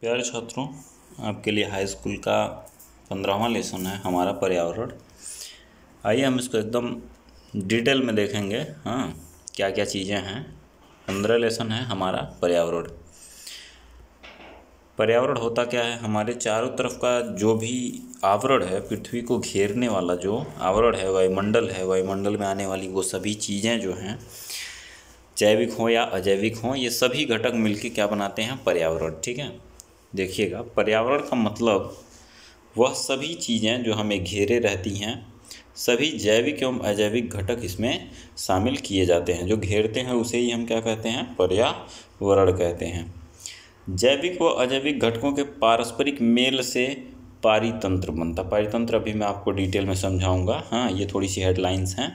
प्यारे छात्रों आपके लिए हाई स्कूल का पंद्रहवा लेसन है हमारा पर्यावरण आइए हम इसको एकदम डिटेल में देखेंगे हाँ क्या क्या चीज़ें हैं पंद्रह लेसन है हमारा पर्यावरण पर्यावरण होता क्या है हमारे चारों तरफ का जो भी आवरण है पृथ्वी को घेरने वाला जो आवरण है वायुमंडल है वायुमंडल में आने वाली वो सभी चीज़ें जो हैं जैविक हों या अजैविक हों ये सभी घटक मिलके क्या बनाते हैं पर्यावरण ठीक है देखिएगा पर्यावरण का मतलब वह सभी चीज़ें जो हमें घेरे रहती हैं सभी जैविक एवं अजैविक घटक इसमें शामिल किए जाते हैं जो घेरते हैं उसे ही हम क्या कहते हैं पर्यावरण कहते हैं जैविक व अजैविक घटकों के पारस्परिक मेल से पारितंत्र बनता पारितंत्र अभी मैं आपको डिटेल में समझाऊंगा हाँ ये थोड़ी सी हेडलाइंस हैं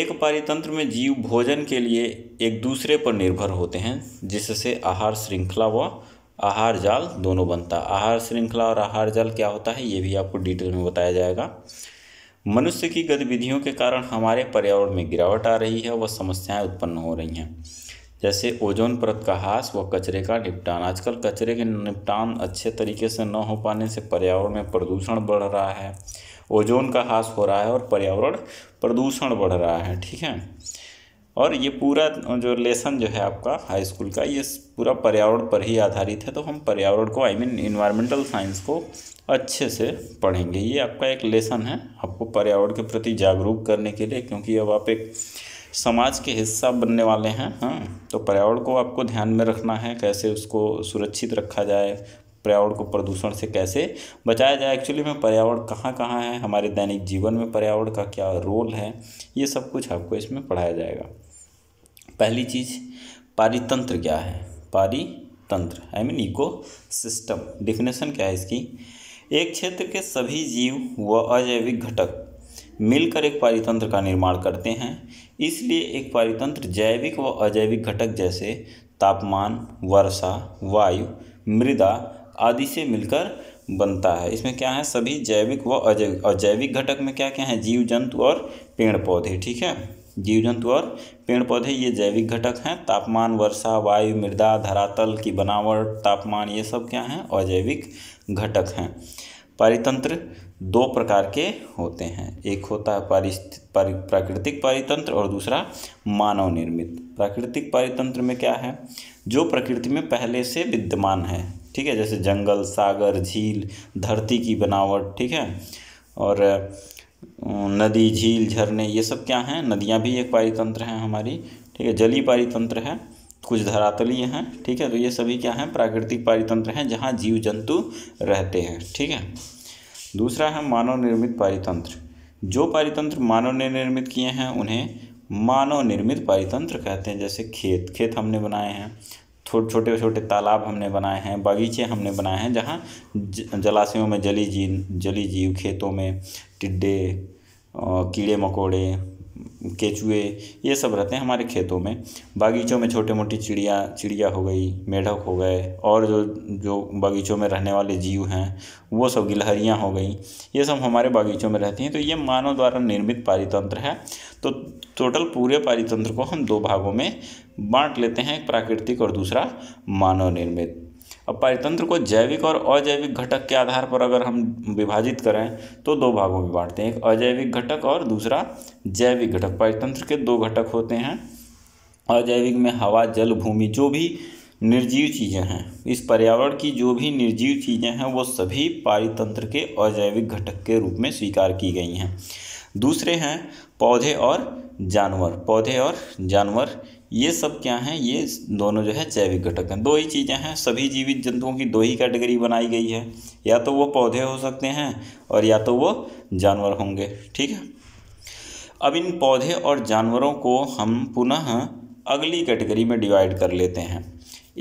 एक पारितंत्र में जीव भोजन के लिए एक दूसरे पर निर्भर होते हैं जिससे आहार श्रृंखला व आहार जाल दोनों बनता आहार श्रृंखला और आहार जाल क्या होता है ये भी आपको डिटेल में बताया जाएगा मनुष्य की गतिविधियों के कारण हमारे पर्यावरण में गिरावट आ रही है व समस्याएं उत्पन्न हो रही हैं जैसे ओजोन परत का हास व कचरे का निपटान आजकल कचरे के निपटान अच्छे तरीके से न हो पाने से पर्यावरण में प्रदूषण बढ़ रहा है ओजोन का हास हो रहा है और पर्यावरण प्रदूषण बढ़ रहा है ठीक है और ये पूरा जो लेसन जो है आपका हाई स्कूल का ये पूरा पर्यावरण पर ही आधारित है तो हम पर्यावरण को आई मीन इन्वायरमेंटल साइंस को अच्छे से पढ़ेंगे ये आपका एक लेसन है आपको पर्यावरण के प्रति जागरूक करने के लिए क्योंकि अब आप एक समाज के हिस्सा बनने वाले हैं हाँ तो पर्यावरण को आपको ध्यान में रखना है कैसे उसको सुरक्षित रखा जाए पर्यावरण को प्रदूषण से कैसे बचाया जाए एक्चुअली में पर्यावरण कहाँ कहाँ है हमारे दैनिक जीवन में पर्यावरण का क्या रोल है ये सब कुछ आपको इसमें पढ़ाया जाएगा पहली चीज़ पारितंत्र क्या है पारितंत्र I mean ecosystem definition क्या है इसकी एक क्षेत्र के सभी जीव व अजैविक घटक मिलकर एक पारितंत्र का निर्माण करते हैं इसलिए एक पारितंत्र जैविक व अजैविक घटक जैसे तापमान वर्षा वायु मृदा आदि से मिलकर बनता है इसमें क्या है सभी जैविक व अजैविक और जैविक घटक में क्या क्या है जीव जंतु और पेड़ पौधे ठीक है जीव जंतु और पेड़ पौधे ये जैविक घटक हैं तापमान वर्षा वायु मृदा धरातल की बनावट तापमान ये सब क्या हैं अजैविक घटक हैं पारितंत्र दो प्रकार के होते हैं एक होता है पारि प्राकृतिक पारितंत्र और दूसरा मानव निर्मित प्राकृतिक पारितंत्र में क्या है जो प्रकृति में पहले से विद्यमान है ठीक है जैसे जंगल सागर झील धरती की बनावट ठीक है और अं, नदी झील झरने ये सब क्या हैं नदियाँ भी एक पारितंत्र हैं हमारी ठीक है जलीय पारितंत्र है कुछ धरातलीय हैं ठीक है तो ये सभी क्या हैं प्राकृतिक पारितंत्र हैं जहाँ जीव जंतु रहते हैं ठीक है दूसरा है मानव निर्मित पारितंत्र जो पारितंत्र मानव ने निर्मित किए हैं उन्हें मानव निर्मित पारितंत्र कहते हैं जैसे खेत खेत हमने बनाए हैं छोटे छोटे छोटे तालाब हमने बनाए हैं बगीचे हमने बनाए हैं जहाँ जलाशयों में जली जी जली जीव खेतों में टिड्डे कीड़े मकोड़े केचुए ये सब रहते हैं हमारे खेतों में बागीचों में छोटे मोटी चिड़िया चिड़िया हो गई मेढक हो गए और जो जो बागीचों में रहने वाले जीव हैं वो सब गिलहरियाँ हो गई ये सब हमारे बागीचों में रहती हैं तो ये मानव द्वारा निर्मित पारितंत्र है तो टोटल पूरे पारितंत्र को हम दो भागों में बांट लेते हैं एक प्राकृतिक और दूसरा मानव निर्मित अब पारितंत्र को जैविक और अजैविक घटक के आधार पर अगर हम विभाजित करें तो दो भागों में बांटते हैं एक अजैविक घटक और दूसरा जैविक घटक पारितंत्र के दो घटक होते हैं अजैविक में हवा जल भूमि जो भी निर्जीव चीज़ें हैं इस पर्यावरण की जो भी निर्जीव चीज़ें हैं वो सभी पारितंत्र के अजैविक घटक के रूप में स्वीकार की गई हैं दूसरे हैं पौधे और जानवर पौधे और जानवर ये सब क्या हैं ये दोनों जो है जैविक घटक हैं दो ही चीज़ें हैं सभी जीवित जंतुओं की दो ही कैटेगरी बनाई गई है या तो वो पौधे हो सकते हैं और या तो वो जानवर होंगे ठीक है अब इन पौधे और जानवरों को हम पुनः अगली कैटेगरी में डिवाइड कर लेते हैं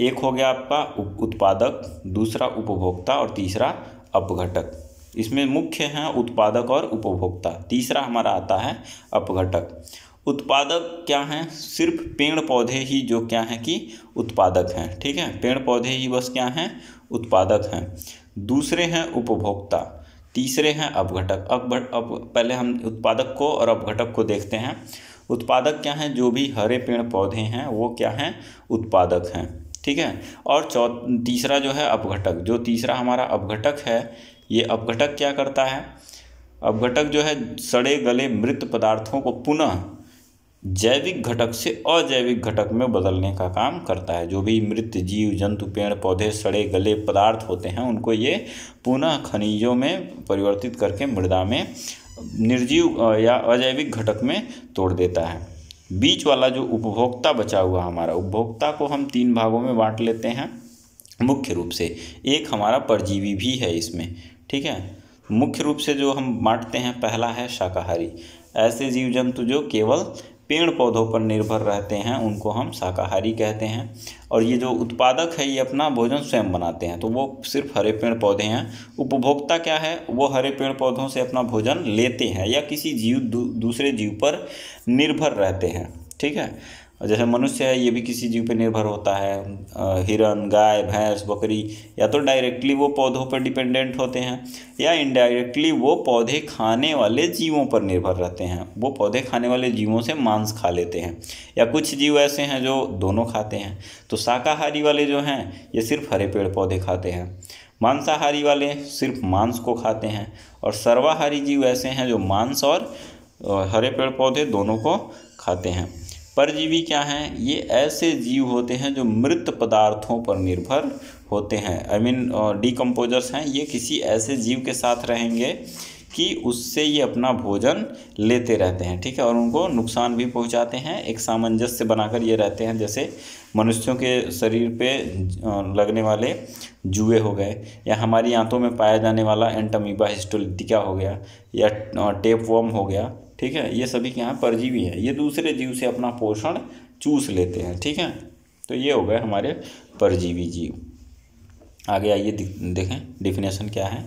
एक हो गया आपका उत्पादक दूसरा उपभोक्ता और तीसरा अपघटक इसमें मुख्य हैं उत्पादक और उपभोक्ता तीसरा हमारा आता है अपघटक उत्पादक क्या हैं सिर्फ पेड़ पौधे ही जो क्या हैं कि उत्पादक हैं ठीक है पेड़ पौधे ही बस क्या हैं उत्पादक हैं दूसरे हैं उपभोक्ता तीसरे हैं अपघटक अब अब पहले हम उत्पादक को और अपघटक को देखते हैं उत्पादक क्या हैं जो भी हरे पेड़ पौधे हैं वो क्या हैं उत्पादक हैं ठीक है और चौ तीसरा जो है अपघटक जो तीसरा हमारा अपघटक है ये अपघटक क्या करता है अपघटक जो है सड़े गले मृत पदार्थों को पुनः जैविक घटक से अजैविक घटक में बदलने का काम करता है जो भी मृत जीव जंतु पेड़ पौधे सड़े गले पदार्थ होते हैं उनको ये पुनः खनिजों में परिवर्तित करके मृदा में निर्जीव या अजैविक घटक में तोड़ देता है बीच वाला जो उपभोक्ता बचा हुआ हमारा उपभोक्ता को हम तीन भागों में बांट लेते हैं मुख्य रूप से एक हमारा परजीवी भी है इसमें ठीक है मुख्य रूप से जो हम बांटते हैं पहला है शाकाहारी ऐसे जीव जंतु जो केवल पेड़ पौधों पर निर्भर रहते हैं उनको हम शाकाहारी कहते हैं और ये जो उत्पादक है ये अपना भोजन स्वयं बनाते हैं तो वो सिर्फ हरे पेड़ पौधे हैं उपभोक्ता क्या है वो हरे पेड़ पौधों से अपना भोजन लेते हैं या किसी जीव दू, दूसरे जीव पर निर्भर रहते हैं ठीक है जैसे मनुष्य है ये भी किसी जीव पर निर्भर होता है हिरण गाय भैंस बकरी या तो डायरेक्टली वो पौधों पर डिपेंडेंट होते हैं या इनडायरेक्टली वो पौधे खाने वाले जीवों पर निर्भर रहते हैं वो पौधे खाने वाले जीवों से मांस खा लेते हैं या कुछ जीव ऐसे हैं जो दोनों खाते हैं तो शाकाहारी वाले जो हैं ये सिर्फ हरे पेड़ पौधे खाते हैं मांसाहारी वाले सिर्फ मांस को खाते हैं और सर्वाहारी जीव ऐसे हैं जो मांस और हरे पेड़ पौधे दोनों को खाते हैं परजीवी क्या हैं ये ऐसे जीव होते हैं जो मृत पदार्थों पर निर्भर होते हैं आई मीन डिकम्पोजर्स हैं ये किसी ऐसे जीव के साथ रहेंगे कि उससे ये अपना भोजन लेते रहते हैं ठीक है और उनको नुकसान भी पहुंचाते हैं एक सामंजस्य बनाकर ये रहते हैं जैसे मनुष्यों के शरीर पे लगने वाले जुए हो गए या हमारी आंतों में पाया जाने वाला एंटमीबा हिस्टोलिटिका हो गया या टेप हो गया ठीक है ये सभी क्या है परजीवी है ये दूसरे जीव से अपना पोषण चूस लेते हैं ठीक है तो ये हो गए हमारे परजीवी जीव आगे आइए देखें डिफिनेशन क्या है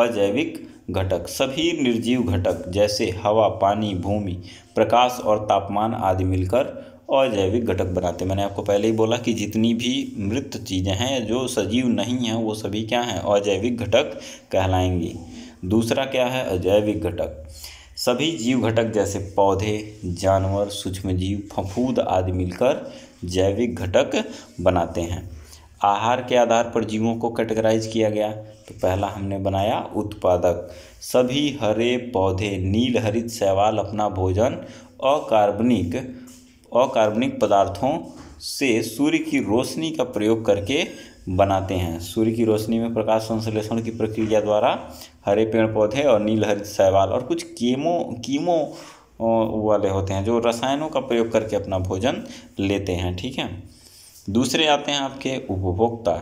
अजैविक घटक सभी निर्जीव घटक जैसे हवा पानी भूमि प्रकाश और तापमान आदि मिलकर अजैविक घटक बनाते हैं मैंने आपको पहले ही बोला कि जितनी भी मृत चीज़ें हैं जो सजीव नहीं हैं वो सभी क्या हैं अजैविक घटक कहलाएंगी दूसरा क्या है अजैविक घटक सभी जीव घटक जैसे पौधे जानवर सूक्ष्म जीव फफूद आदि मिलकर जैविक घटक बनाते हैं आहार के आधार पर जीवों को कैटेगराइज किया गया तो पहला हमने बनाया उत्पादक सभी हरे पौधे नील हरित शैवाल अपना भोजन अकार्बनिक अकार्बनिक पदार्थों से सूर्य की रोशनी का प्रयोग करके बनाते हैं सूर्य की रोशनी में प्रकाश संश्लेषण की प्रक्रिया द्वारा हरे पेड़ पौधे और नीलहरित शैवाल और कुछ कीमो कीमो वाले होते हैं जो रसायनों का प्रयोग करके अपना भोजन लेते हैं ठीक है दूसरे आते हैं आपके उपभोक्ता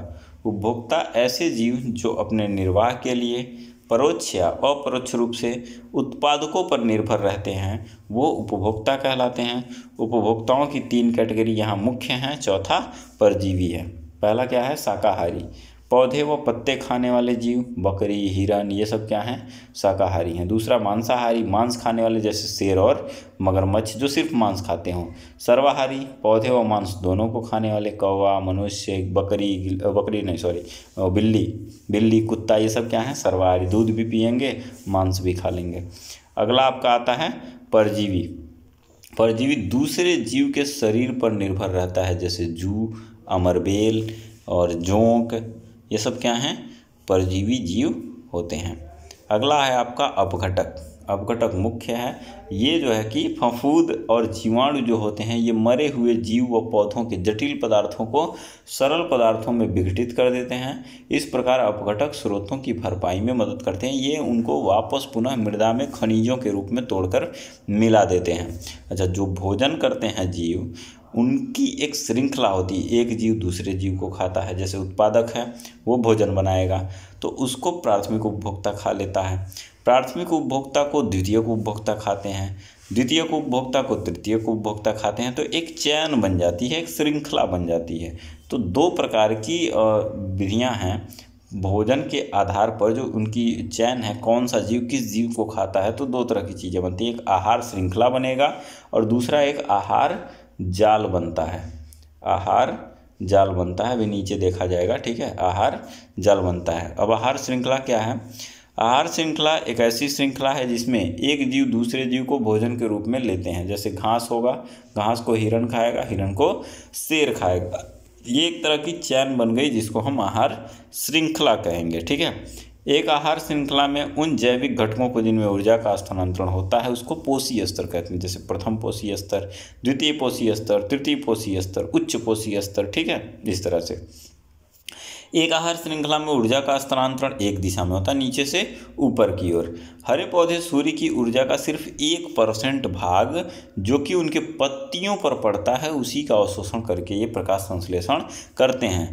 उपभोक्ता ऐसे जीव जो अपने निर्वाह के लिए परोक्ष या अपरोक्ष रूप से उत्पादकों पर निर्भर रहते हैं वो उपभोक्ता कहलाते हैं उपभोक्ताओं की तीन कैटेगरी यहाँ मुख्य हैं चौथा परजीवी है पहला क्या है शाकाहारी पौधे व पत्ते खाने वाले जीव बकरी हिरन ये सब क्या हैं शाकाहारी हैं दूसरा मांसाहारी मांस खाने वाले जैसे शेर और मगरमच्छ जो सिर्फ मांस खाते हों सर्वाहारी पौधे व मांस दोनों को खाने वाले कौवा मनुष्य बकरी बकरी नहीं सॉरी बिल्ली बिल्ली कुत्ता ये सब क्या है सर्वाहारी दूध भी पियेंगे मांस भी खा लेंगे अगला आपका आता है परजीवी परजीवी दूसरे जीव के शरीर पर निर्भर रहता है जैसे जू अमरबेल और जोंक ये सब क्या हैं परजीवी जीव होते हैं अगला है आपका अपघटक अपघटक मुख्य है ये जो है कि फफूद और जीवाणु जो होते हैं ये मरे हुए जीव व पौधों के जटिल पदार्थों को सरल पदार्थों में विघटित कर देते हैं इस प्रकार अपघटक स्रोतों की भरपाई में मदद करते हैं ये उनको वापस पुनः मृदा में खनिजों के रूप में तोड़कर मिला देते हैं अच्छा जो भोजन करते हैं जीव उनकी एक श्रृंखला होती है एक जीव दूसरे जीव को खाता है जैसे उत्पादक है वो भोजन बनाएगा तो उसको प्राथमिक उपभोक्ता खा लेता है प्राथमिक उपभोक्ता को द्वितीय उपभोक्ता खाते हैं द्वितीय उपभोक्ता को तृतीय उपभोक्ता खाते हैं तो एक चयन बन जाती है एक श्रृंखला बन जाती है तो दो प्रकार की विधियाँ हैं भोजन के आधार पर जो उनकी चयन है कौन सा जीव किस जीव को खाता है तो दो तरह की चीज़ें बनती है एक आहार श्रृंखला बनेगा और दूसरा एक आहार जाल बनता है आहार जाल बनता है अभी नीचे देखा जाएगा ठीक है आहार जाल बनता है अब आहार श्रृंखला क्या है आहार श्रृंखला एक ऐसी श्रृंखला है जिसमें एक जीव दूसरे जीव को भोजन के रूप में लेते हैं जैसे घास होगा घास को हिरण खाएगा हिरण को शेर खाएगा ये एक तरह की चैन बन गई जिसको हम आहार श्रृंखला कहेंगे ठीक है एक आहार श्रृंखला में उन जैविक घटकों को जिनमें ऊर्जा का स्थानांतरण होता है उसको पोषी स्तर कहते हैं जैसे प्रथम पोषी स्तर द्वितीय पोषी स्तर तृतीय पोषी स्तर उच्च पोषी स्तर ठीक है इस तरह से एक आहार श्रृंखला में ऊर्जा का स्थानांतरण एक दिशा में होता है नीचे से ऊपर की ओर हरे पौधे सूर्य की ऊर्जा का सिर्फ एक परसेंट भाग जो कि उनके पत्तियों पर पड़ता है उसी का अवशोषण करके ये प्रकाश संश्लेषण करते हैं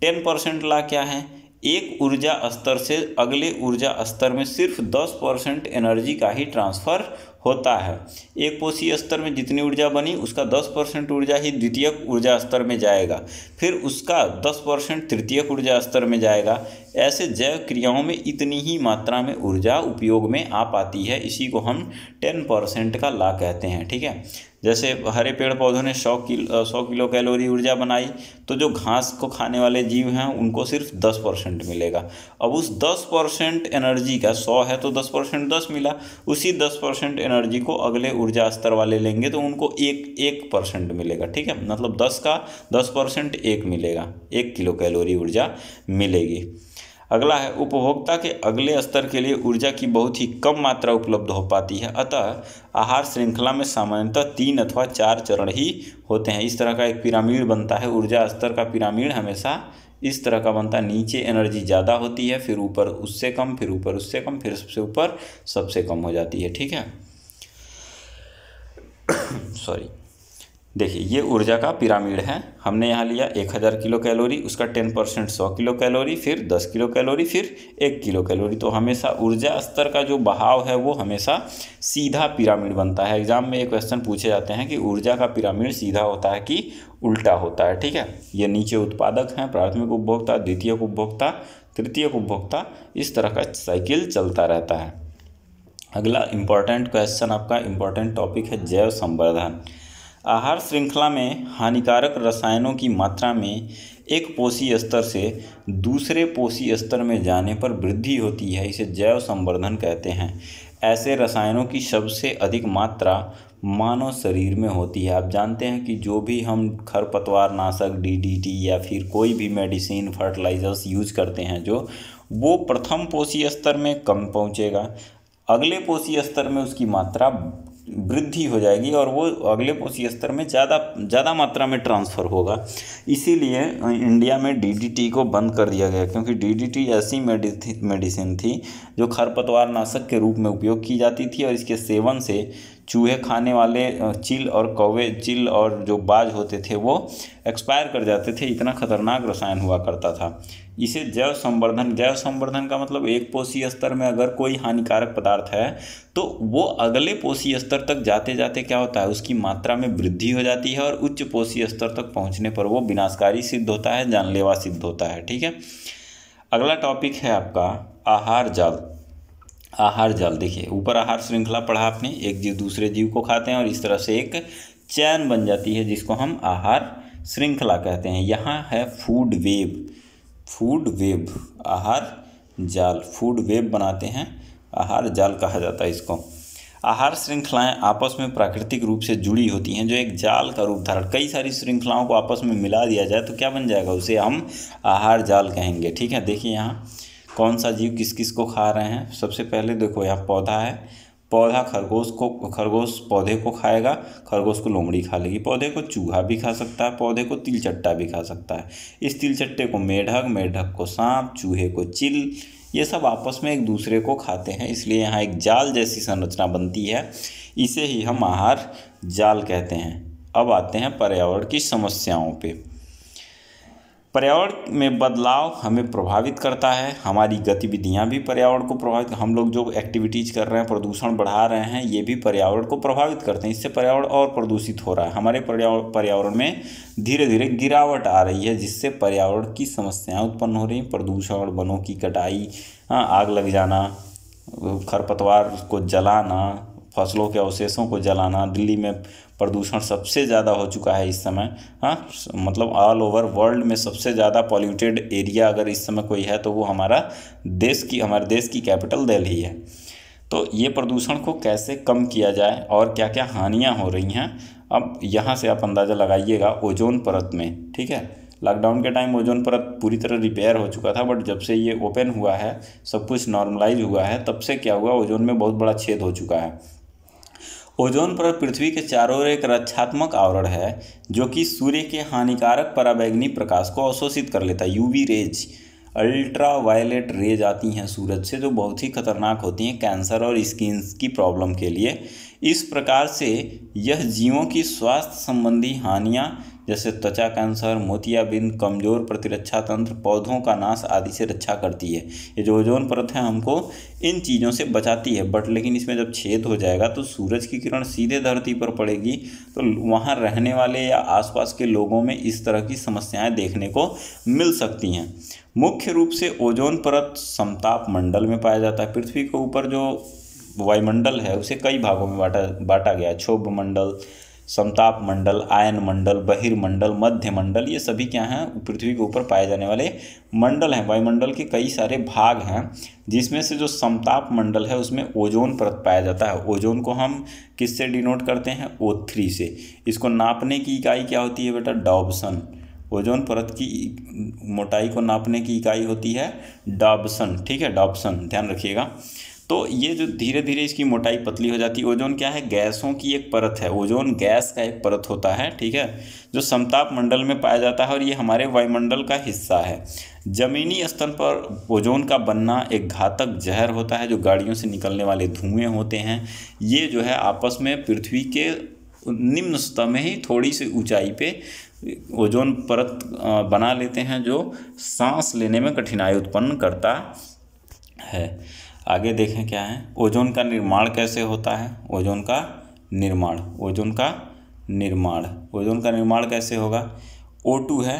टेन परसेंट ला क्या है एक ऊर्जा स्तर से अगले ऊर्जा स्तर में सिर्फ 10 परसेंट एनर्जी का ही ट्रांसफ़र होता है एक कोशीय स्तर में जितनी ऊर्जा बनी उसका दस परसेंट ऊर्जा ही द्वितीय ऊर्जा स्तर में जाएगा फिर उसका दस परसेंट तृतीय ऊर्जा स्तर में जाएगा ऐसे जैव क्रियाओं में इतनी ही मात्रा में ऊर्जा उपयोग में आ पाती है इसी को हम टेन परसेंट का ला कहते हैं ठीक है जैसे हरे पेड़ पौधों ने सौ किलो सौ किलो कैलोरी ऊर्जा बनाई तो जो घास को खाने वाले जीव हैं उनको सिर्फ दस परसेंट मिलेगा अब उस दस परसेंट एनर्जी का सौ है तो दस परसेंट दस मिला उसी दस परसेंट एनर्जी को अगले ऊर्जा स्तर वाले लेंगे तो उनको एक एक परसेंट मिलेगा ठीक है मतलब दस का दस परसेंट एक मिलेगा एक किलो कैलोरी ऊर्जा मिलेगी अगला है उपभोक्ता के अगले स्तर के लिए ऊर्जा की बहुत ही कम मात्रा उपलब्ध हो पाती है अतः आहार श्रृंखला में सामान्यतः तीन अथवा चार चरण ही होते हैं इस तरह का एक पिरामिड बनता है ऊर्जा स्तर का पिरामिड हमेशा इस तरह का बनता है नीचे एनर्जी ज़्यादा होती है फिर ऊपर उससे कम फिर ऊपर उससे कम फिर सबसे ऊपर सबसे कम हो जाती है ठीक है सॉरी देखिए ये ऊर्जा का पिरामिड है हमने यहाँ लिया एक हज़ार किलो कैलोरी उसका टेन परसेंट सौ किलो कैलोरी फिर दस किलो कैलोरी फिर एक किलो कैलोरी तो हमेशा ऊर्जा स्तर का जो बहाव है वो हमेशा सीधा पिरामिड बनता है एग्जाम में ये क्वेश्चन पूछे जाते हैं कि ऊर्जा का पिरामिड सीधा होता है कि उल्टा होता है ठीक है ये नीचे उत्पादक हैं प्राथमिक उपभोक्ता द्वितीय उपभोक्ता तृतीय उपभोक्ता इस तरह का साइकिल चलता रहता है अगला इम्पॉर्टेंट क्वेश्चन आपका इम्पॉर्टेंट टॉपिक है जैव संवर्धन आहार श्रृंखला में हानिकारक रसायनों की मात्रा में एक पोषी स्तर से दूसरे पोषी स्तर में जाने पर वृद्धि होती है इसे जैव संवर्धन कहते हैं ऐसे रसायनों की सबसे अधिक मात्रा मानव शरीर में होती है आप जानते हैं कि जो भी हम खरपतवार नाशक डीडीटी या फिर कोई भी मेडिसिन फर्टिलाइजर्स यूज करते हैं जो वो प्रथम पोषी स्तर में कम पहुंचेगा अगले पोषी स्तर में उसकी मात्रा वृद्धि हो जाएगी और वो अगले पोषी स्तर में ज़्यादा ज़्यादा मात्रा में ट्रांसफ़र होगा इसीलिए इंडिया में डीडीटी को बंद कर दिया गया क्योंकि डीडीटी ऐसी मेडिसिन थी जो खरपतवार नाशक के रूप में उपयोग की जाती थी और इसके सेवन से चूहे खाने वाले चिल और कौवे चिल और जो बाज होते थे वो एक्सपायर कर जाते थे इतना खतरनाक रसायन हुआ करता था इसे जैव संवर्धन जैव संवर्धन का मतलब एक पोषी स्तर में अगर कोई हानिकारक पदार्थ है तो वो अगले पोषी स्तर तक जाते जाते क्या होता है उसकी मात्रा में वृद्धि हो जाती है और उच्च पोषी स्तर तक पहुँचने पर वो विनाशकारी सिद्ध होता है जानलेवा सिद्ध होता है ठीक है अगला टॉपिक है आपका आहार जाल आहार जल देखिए ऊपर आहार श्रृंखला पढ़ा आपने एक जीव दूसरे जीव को खाते हैं और इस तरह से एक चैन बन जाती है जिसको हम आहार श्रृंखला कहते हैं यहाँ है फूड वेब फूड वेब आहार जाल फूड वेब बनाते हैं आहार जाल कहा जाता है इसको आहार श्रृंखलाएं आपस में प्राकृतिक रूप से जुड़ी होती हैं जो एक जाल का रूप धारण कई सारी श्रृंखलाओं को आपस में मिला दिया जाए तो क्या बन जाएगा उसे हम आहार जाल कहेंगे ठीक है देखिए यहाँ कौन सा जीव किस किस को खा रहे हैं सबसे पहले देखो यहाँ पौधा है पौधा खरगोश को खरगोश पौधे को खाएगा खरगोश को लोमड़ी खा लेगी पौधे को चूहा भी खा सकता है पौधे को तिलचट्टा भी खा सकता है इस तिलचट्टे को मेढक मेढक को सांप चूहे को चिल ये सब आपस में एक दूसरे को खाते हैं इसलिए यहाँ एक जाल जैसी संरचना बनती है इसे ही हम आहार जाल कहते हैं अब आते हैं पर्यावरण की समस्याओं पर पर्यावरण में बदलाव हमें प्रभावित करता है हमारी गतिविधियां भी पर्यावरण को प्रभावित हम लोग जो एक्टिविटीज़ कर रहे हैं प्रदूषण बढ़ा रहे हैं ये भी पर्यावरण को प्रभावित करते हैं इससे पर्यावरण और प्रदूषित हो रहा है हमारे पर्यावरण में धीरे धीरे गिरावट आ रही है जिससे पर्यावरण की समस्याएँ उत्पन्न हो रही हैं प्रदूषण वनों की कटाई हाँ, आग लग जाना खरपतवार को जलाना फसलों के अवशेषों को जलाना दिल्ली में प्रदूषण सबसे ज़्यादा हो चुका है इस समय हाँ मतलब ऑल ओवर वर्ल्ड में सबसे ज़्यादा पॉल्यूटेड एरिया अगर इस समय कोई है तो वो हमारा देश की हमारे देश की कैपिटल दिल्ली है तो ये प्रदूषण को कैसे कम किया जाए और क्या क्या हानियाँ हो रही हैं अब यहाँ से आप अंदाज़ा लगाइएगा ओजोन परत में ठीक है लॉकडाउन के टाइम ओजोन परत पूरी तरह रिपेयर हो चुका था बट जब से ये ओपन हुआ है सब कुछ नॉर्मलाइज हुआ है तब से क्या हुआ ओजोन में बहुत बड़ा छेद हो चुका है ओजोन पर पृथ्वी के चारों ओर एक रक्षात्मक आवरण है जो कि सूर्य के हानिकारक पराबैंगनी प्रकाश को अवशोषित कर लेता है UV rays ultra violet rays आती हैं सूरज से जो बहुत ही खतरनाक होती हैं कैंसर और स्किन की प्रॉब्लम के लिए इस प्रकार से यह जीवों की स्वास्थ्य संबंधी हानियाँ जैसे त्वचा कैंसर मोतियाबिंद कमज़ोर प्रतिरक्षा तंत्र पौधों का नाश आदि से रक्षा करती है ये जो ओजोन परत है हमको इन चीज़ों से बचाती है बट लेकिन इसमें जब छेद हो जाएगा तो सूरज की किरण सीधे धरती पर पड़ेगी तो वहाँ रहने वाले या आसपास के लोगों में इस तरह की समस्याएं देखने को मिल सकती हैं मुख्य रूप से ओजोन परत समताप मंडल में पाया जाता है पृथ्वी के ऊपर जो वायुमंडल है उसे कई भागों में बांटा बांटा गया क्षोभ मंडल समताप मंडल आयन मंडल बहिर्मंडल मध्य मंडल ये सभी क्या हैं पृथ्वी के ऊपर पाए जाने वाले मंडल हैं वायुमंडल के कई सारे भाग हैं जिसमें से जो समताप मंडल है उसमें ओजोन परत पाया जाता है ओजोन को हम किससे डिनोट करते हैं ओ थ्री से इसको नापने की इकाई क्या होती है बेटा डॉबसन ओजोन परत की मोटाई को नापने की इकाई होती है डॉबसन ठीक है डॉबसन ध्यान रखिएगा तो ये जो धीरे धीरे इसकी मोटाई पतली हो जाती है ओजोन क्या है गैसों की एक परत है ओजोन गैस का एक परत होता है ठीक है जो समताप मंडल में पाया जाता है और ये हमारे वायुमंडल का हिस्सा है जमीनी स्तर पर ओजोन का बनना एक घातक जहर होता है जो गाड़ियों से निकलने वाले धुएँ होते हैं ये जो है आपस में पृथ्वी के निम्न स्तर में ही थोड़ी सी ऊंचाई पे ओजोन परत बना लेते हैं जो सांस लेने में कठिनाई उत्पन्न करता है आगे देखें क्या है ओजोन का निर्माण कैसे होता है ओजोन का निर्माण ओजोन का निर्माण ओजोन का निर्माण कैसे होगा ओ टू है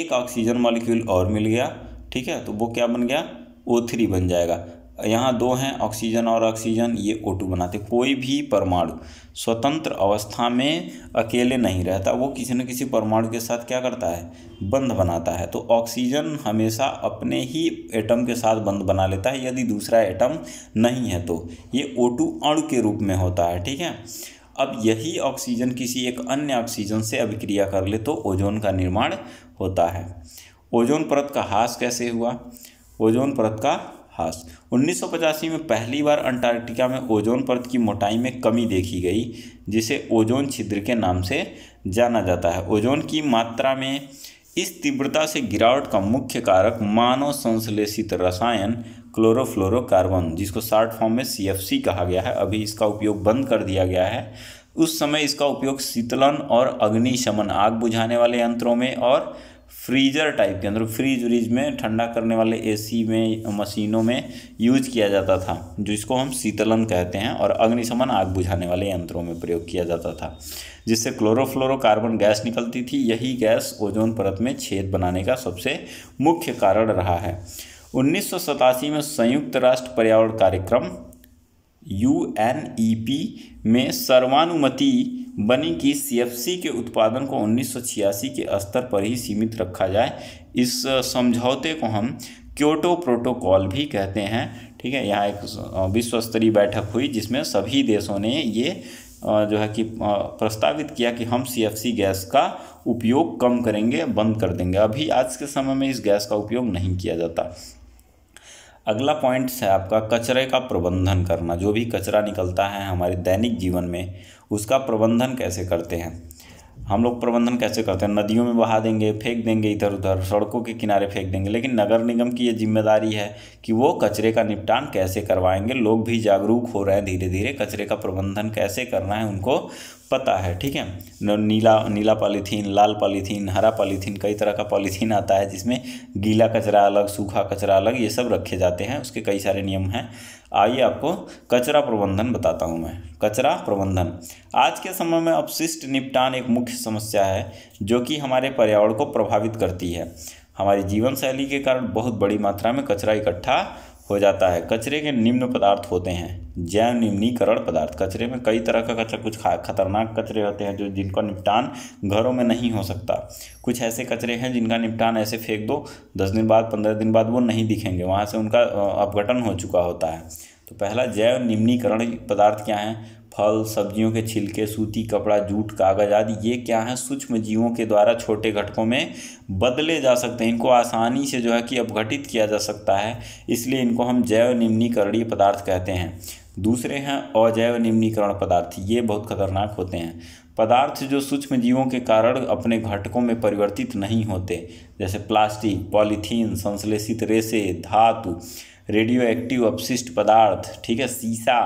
एक ऑक्सीजन मॉलिक्यूल और मिल गया ठीक है तो वो क्या बन गया ओ थ्री बन जाएगा यहाँ दो हैं ऑक्सीजन और ऑक्सीजन ये O2 बनाते कोई भी परमाणु स्वतंत्र अवस्था में अकेले नहीं रहता वो किसी न किसी परमाणु के साथ क्या करता है बंध बनाता है तो ऑक्सीजन हमेशा अपने ही एटम के साथ बंध बना लेता है यदि दूसरा एटम नहीं है तो ये O2 अणु के रूप में होता है ठीक है अब यही ऑक्सीजन किसी एक अन्य ऑक्सीजन से अभिक्रिया कर ले तो ओजोन का निर्माण होता है ओजोन परत का हास कैसे हुआ ओजोन परत का हास उन्नीस में पहली बार अंटार्कटिका में ओजोन परत की मोटाई में कमी देखी गई जिसे ओजोन छिद्र के नाम से जाना जाता है ओजोन की मात्रा में इस तीव्रता से गिरावट का मुख्य कारक मानव संश्लेषित रसायन क्लोरोफ्लोरोकार्बन जिसको शार्ट फॉर्म में सी कहा गया है अभी इसका उपयोग बंद कर दिया गया है उस समय इसका उपयोग शीतलन और अग्निशमन आग बुझाने वाले यंत्रों में और फ्रीजर टाइप के अंदर फ्रीज व्रीज में ठंडा करने वाले एसी में मशीनों में यूज किया जाता था जिसको हम शीतलन कहते हैं और अग्निशमन आग बुझाने वाले यंत्रों में प्रयोग किया जाता था जिससे क्लोरोफ्लोरोकार्बन गैस निकलती थी यही गैस ओजोन परत में छेद बनाने का सबसे मुख्य कारण रहा है उन्नीस में संयुक्त राष्ट्र पर्यावरण कार्यक्रम यू एन ई पी में सर्वानुमति बनी कि सी के उत्पादन को उन्नीस के स्तर पर ही सीमित रखा जाए इस समझौते को हम क्योटो प्रोटोकॉल भी कहते हैं ठीक है यहाँ एक विश्व स्तरीय बैठक हुई जिसमें सभी देशों ने ये जो है कि प्रस्तावित किया कि हम सी गैस का उपयोग कम करेंगे बंद कर देंगे अभी आज के समय में इस गैस का उपयोग नहीं किया जाता अगला पॉइंट है आपका कचरे का प्रबंधन करना जो भी कचरा निकलता है हमारे दैनिक जीवन में उसका प्रबंधन कैसे करते हैं हम लोग प्रबंधन कैसे करते हैं नदियों में बहा देंगे फेंक देंगे इधर उधर सड़कों के किनारे फेंक देंगे लेकिन नगर निगम की ये जिम्मेदारी है कि वो कचरे का निपटान कैसे करवाएंगे लोग भी जागरूक हो रहे हैं धीरे धीरे कचरे का प्रबंधन कैसे करना है उनको पता है ठीक है नीला नीला पॉलीथीन लाल पॉलीथीन हरा पॉलीथीन कई तरह का पॉलीथीन आता है जिसमें गीला कचरा अलग सूखा कचरा अलग ये सब रखे जाते हैं उसके कई सारे नियम हैं आइए आपको कचरा प्रबंधन बताता हूँ मैं कचरा प्रबंधन आज के समय में अपशिष्ट निपटान एक मुख्य समस्या है जो कि हमारे पर्यावरण को प्रभावित करती है हमारी जीवन शैली के कारण बहुत बड़ी मात्रा में कचरा इकट्ठा हो जाता है कचरे के निम्न पदार्थ होते हैं जैव निम्नीकरण पदार्थ कचरे में कई तरह का कचरा कुछ खतरनाक कचरे होते हैं जो जिनका निपटान घरों में नहीं हो सकता कुछ ऐसे कचरे हैं जिनका निपटान ऐसे फेंक दो दस दिन बाद पंद्रह दिन बाद वो नहीं दिखेंगे वहाँ से उनका अपघटन हो चुका होता है तो पहला जैव निम्नीकरण पदार्थ क्या है फल सब्जियों के छिलके सूती कपड़ा जूट कागज आदि ये क्या है सूक्ष्म जीवों के द्वारा छोटे घटकों में बदले जा सकते हैं इनको आसानी से जो है कि अपघटित किया जा सकता है इसलिए इनको हम जैव निम्नीकरणीय पदार्थ कहते हैं दूसरे हैं अजैव निम्नीकरण पदार्थ ये बहुत खतरनाक होते हैं पदार्थ जो सूक्ष्म जीवों के कारण अपने घटकों में परिवर्तित नहीं होते जैसे प्लास्टिक पॉलीथीन संश्लेषित रेसे धातु रेडियो एक्टिव अपशिष्ट पदार्थ ठीक है सीसा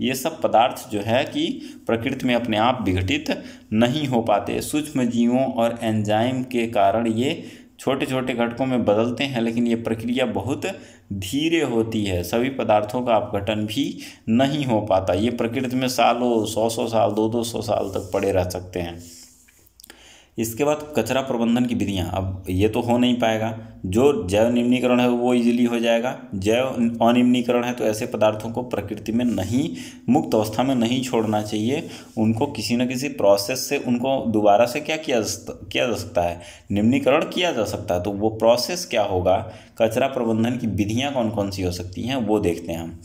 ये सब पदार्थ जो है कि प्रकृति में अपने आप विघटित नहीं हो पाते सूक्ष्म जीवों और एंजाइम के कारण ये छोटे छोटे घटकों में बदलते हैं लेकिन ये प्रक्रिया बहुत धीरे होती है सभी पदार्थों का अपघटन भी नहीं हो पाता ये प्रकृति में सालों सौ सौ साल दो दो सौ साल तक पड़े रह सकते हैं इसके बाद कचरा प्रबंधन की विधियाँ अब ये तो हो नहीं पाएगा जो जैव निम्नीकरण है वो इजीली हो जाएगा जैव अनिम्नीकरण है तो ऐसे पदार्थों को प्रकृति में नहीं मुक्त अवस्था में नहीं छोड़ना चाहिए उनको किसी न किसी प्रोसेस से उनको दोबारा से क्या किया किया जा सकता है निम्नीकरण किया जा सकता है तो वो प्रोसेस क्या होगा कचरा प्रबंधन की विधियाँ कौन कौन सी हो सकती हैं वो देखते हैं हम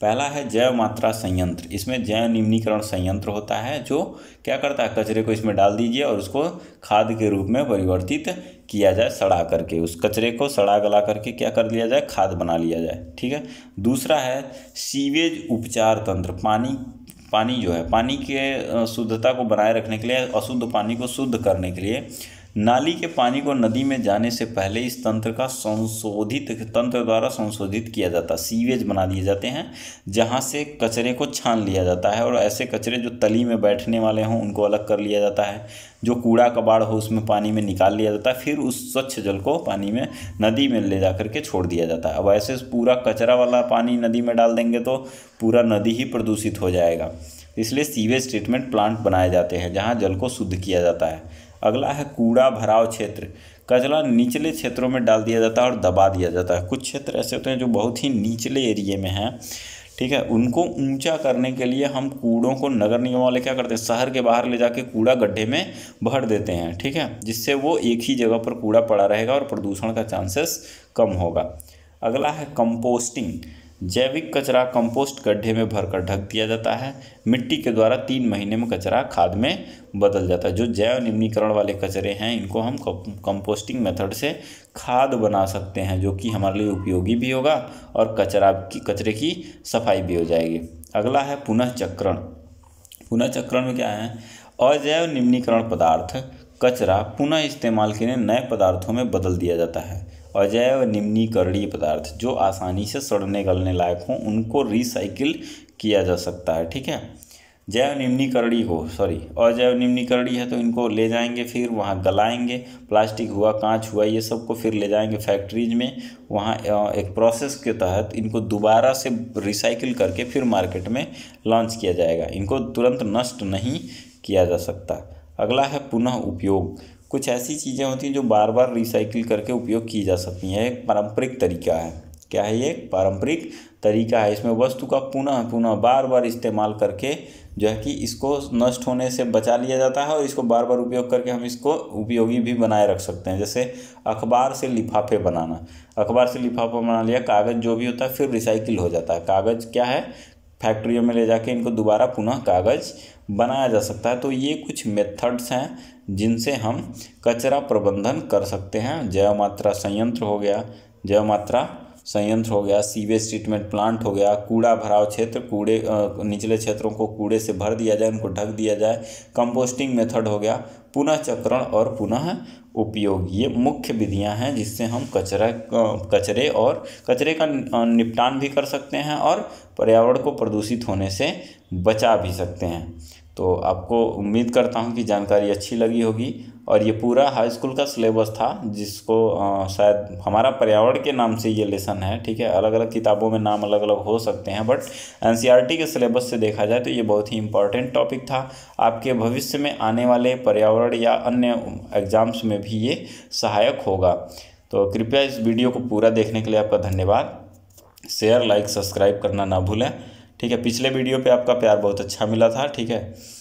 पहला है जैव मात्रा संयंत्र इसमें जैव निम्नीकरण संयंत्र होता है जो क्या करता है कचरे को इसमें डाल दीजिए और उसको खाद के रूप में परिवर्तित किया जाए सड़ा करके उस कचरे को सड़ा गला करके क्या कर लिया जाए खाद बना लिया जाए ठीक है दूसरा है सीवेज उपचार तंत्र पानी पानी जो है पानी के शुद्धता को बनाए रखने के लिए अशुद्ध पानी को शुद्ध करने के लिए नाली के पानी को नदी में जाने से पहले इस तंत्र का संशोधित तंत्र द्वारा संशोधित किया जाता है सीवेज बना दिए जाते हैं जहाँ से कचरे को छान लिया जाता है और ऐसे कचरे जो तली में बैठने वाले हों उनको अलग कर लिया जाता है जो कूड़ा कबाड़ हो उसमें पानी में निकाल लिया जाता है फिर उस स्वच्छ जल को पानी में नदी में ले जा करके छोड़ दिया जाता है अब ऐसे पूरा कचरा वाला पानी नदी में डाल देंगे तो पूरा नदी ही प्रदूषित हो जाएगा इसलिए सीवेज ट्रीटमेंट प्लांट बनाए जाते हैं जहाँ जल को शुद्ध किया जाता है अगला है कूड़ा भराव क्षेत्र कचरा निचले क्षेत्रों में डाल दिया जाता है और दबा दिया जाता है कुछ क्षेत्र ऐसे होते हैं जो बहुत ही निचले एरिए में हैं ठीक है उनको ऊंचा करने के लिए हम कूड़ों को नगर निगम वाले क्या करते हैं शहर के बाहर ले जाके कूड़ा गड्ढे में भर देते हैं ठीक है जिससे वो एक ही जगह पर कूड़ा पड़ा रहेगा और प्रदूषण का चांसेस कम होगा अगला है कंपोस्टिंग जैविक कचरा कंपोस्ट गड्ढे में भरकर ढक दिया जाता है मिट्टी के द्वारा तीन महीने में कचरा खाद में बदल जाता है जो जैव निम्नीकरण वाले कचरे हैं इनको हम कंपोस्टिंग मेथड से खाद बना सकते हैं जो कि हमारे लिए उपयोगी भी होगा और कचरा की कचरे की सफाई भी हो जाएगी अगला है पुनः चक्रण पुनः चक्रण में क्या है अजैव निम्नीकरण पदार्थ कचरा पुनः इस्तेमाल के लिए नए पदार्थों में बदल दिया जाता है अजैव निम्नीकरणीय पदार्थ जो आसानी से सड़ने गलने लायक हों उनको रिसाइकिल किया जा सकता है ठीक है जैव निम्नीकरणीय हो सॉरी अजैव निम्नीकरणीय है तो इनको ले जाएंगे फिर वहाँ गलाएंगे प्लास्टिक हुआ कांच हुआ ये सबको फिर ले जाएंगे फैक्ट्रीज में वहाँ एक प्रोसेस के तहत इनको दोबारा से रिसाइकिल करके फिर मार्केट में लॉन्च किया जाएगा इनको तुरंत नष्ट नहीं किया जा सकता अगला है पुनः उपयोग कुछ ऐसी चीज़ें होती हैं जो बार बार रिसाइकिल करके उपयोग की जा सकती हैं एक पारंपरिक तरीका है क्या है ये पारंपरिक तरीका है इसमें वस्तु का पुनः पुनः बार बार इस्तेमाल करके जो है कि इसको नष्ट होने से बचा लिया जाता है और इसको बार बार उपयोग करके हम इसको उपयोगी भी बनाए रख सकते हैं जैसे अखबार से लिफाफे बनाना अखबार से लिफाफा बना लिया कागज़ जो भी होता है फिर रिसाइकिल हो जाता है कागज़ क्या है फैक्ट्रियों में ले जाके इनको दोबारा पुनः कागज़ बनाया जा सकता है तो ये कुछ मेथड्स हैं जिनसे हम कचरा प्रबंधन कर सकते हैं जैव मात्रा संयंत्र हो गया जैव मात्रा संयंत्र हो गया सीवेज ट्रीटमेंट प्लांट हो गया कूड़ा भराव क्षेत्र कूड़े निचले क्षेत्रों को कूड़े से भर दिया जाए उनको ढक दिया जाए कंपोस्टिंग मेथड हो गया पुनः चक्रण और पुनः उपयोग ये मुख्य विधियां हैं जिससे हम कचरा कचरे और कचरे का निपटान भी कर सकते हैं और पर्यावरण को प्रदूषित होने से बचा भी सकते हैं तो आपको उम्मीद करता हूँ कि जानकारी अच्छी लगी होगी और ये पूरा हाई स्कूल का सिलेबस था जिसको आ, शायद हमारा पर्यावरण के नाम से ये लेसन है ठीक है अलग अलग किताबों में नाम अलग अलग हो सकते हैं बट एन e के सिलेबस से देखा जाए तो ये बहुत ही इंपॉर्टेंट टॉपिक था आपके भविष्य में आने वाले पर्यावरण या अन्य एग्ज़ाम्स में भी ये सहायक होगा तो कृपया इस वीडियो को पूरा देखने के लिए आपका धन्यवाद शेयर लाइक सब्सक्राइब करना ना भूलें ठीक है पिछले वीडियो पे आपका प्यार बहुत अच्छा मिला था ठीक है